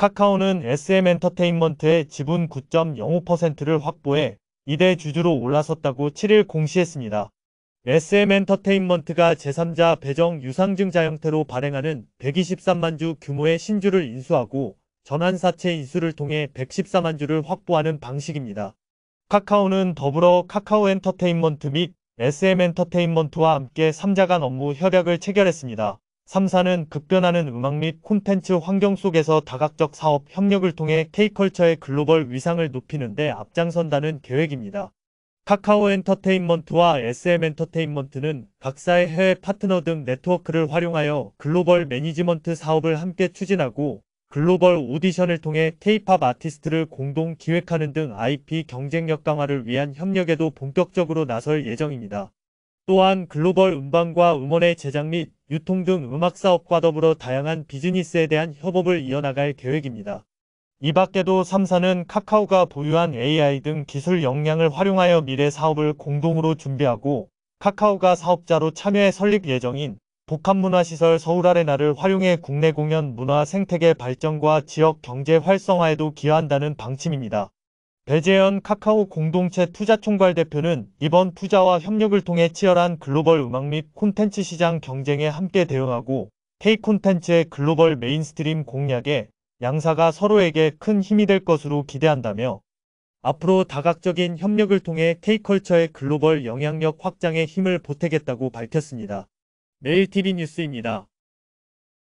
카카오는 SM 엔터테인먼트의 지분 9.05%를 확보해 2대 주주로 올라섰다고 7일 공시했습니다. SM 엔터테인먼트가 제3자 배정 유상증자 형태로 발행하는 123만 주 규모의 신주를 인수하고 전환사채 인수를 통해 114만 주를 확보하는 방식입니다. 카카오는 더불어 카카오 엔터테인먼트 및 SM 엔터테인먼트와 함께 3자 간 업무 협약을 체결했습니다. 3사는 급변하는 음악 및 콘텐츠 환경 속에서 다각적 사업 협력을 통해 K컬처의 글로벌 위상을 높이는 데 앞장선다는 계획입니다. 카카오 엔터테인먼트와 SM 엔터테인먼트는 각사의 해외 파트너 등 네트워크를 활용하여 글로벌 매니지먼트 사업을 함께 추진하고 글로벌 오디션을 통해 K-팝 아티스트를 공동 기획하는 등 IP 경쟁력 강화를 위한 협력에도 본격적으로 나설 예정입니다. 또한 글로벌 음반과 음원의 제작 및 유통 등 음악사업과 더불어 다양한 비즈니스에 대한 협업을 이어나갈 계획입니다. 이 밖에도 3사는 카카오가 보유한 AI 등 기술 역량을 활용하여 미래 사업을 공동으로 준비하고 카카오가 사업자로 참여해 설립 예정인 복합문화시설 서울아레나를 활용해 국내 공연 문화 생태계 발전과 지역 경제 활성화에도 기여한다는 방침입니다. 배재현 카카오 공동체 투자총괄 대표는 이번 투자와 협력을 통해 치열한 글로벌 음악 및 콘텐츠 시장 경쟁에 함께 대응하고 K 콘텐츠의 글로벌 메인스트림 공략에 양사가 서로에게 큰 힘이 될 것으로 기대한다며 앞으로 다각적인 협력을 통해 K컬처의 글로벌 영향력 확장에 힘을 보태겠다고 밝혔습니다. 메일TV 뉴스입니다.